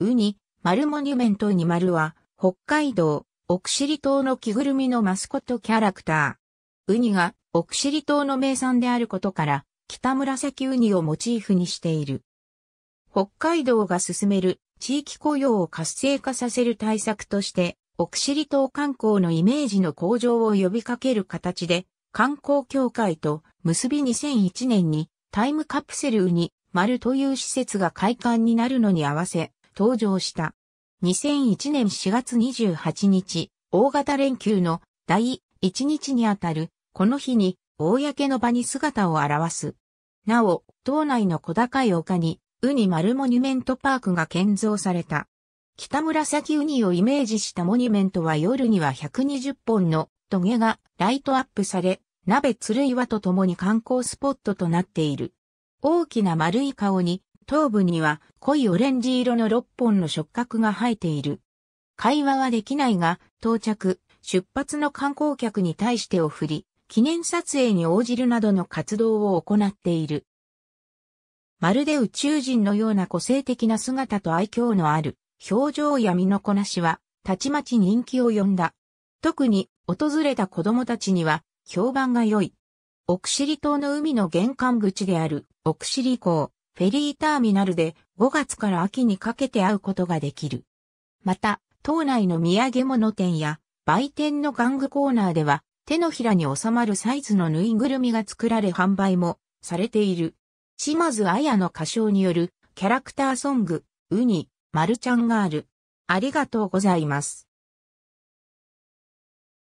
ウニ、丸モニュメントに丸は、北海道、奥尻島の着ぐるみのマスコットキャラクター。ウニが、奥尻島の名産であることから、北紫ウニをモチーフにしている。北海道が進める地域雇用を活性化させる対策として、奥尻島観光のイメージの向上を呼びかける形で、観光協会と結び2001年にタイムカプセルウニ丸という施設が開館になるのに合わせ、登場した。2001年4月28日、大型連休の第1日にあたる、この日に、公の場に姿を現す。なお、島内の小高い丘に、ウニ丸モニュメントパークが建造された。北紫ウニをイメージしたモニュメントは夜には120本のトゲがライトアップされ、鍋鶴岩と共に観光スポットとなっている。大きな丸い顔に頭部には濃いオレンジ色の6本の触覚が生えている。会話はできないが、到着、出発の観光客に対してを振り、記念撮影に応じるなどの活動を行っている。まるで宇宙人のような個性的な姿と愛嬌のある表情や身のこなしは、たちまち人気を呼んだ。特に、訪れた子供たちには、評判が良い。奥尻島の海の玄関口である、奥尻港、フェリーターミナルで5月から秋にかけて会うことができる。また、島内の土産物店や売店の玩具コーナーでは手のひらに収まるサイズのぬいぐるみが作られ販売もされている。島津綾の歌唱によるキャラクターソング、ウニ、マルちゃんがある。ありがとうございます。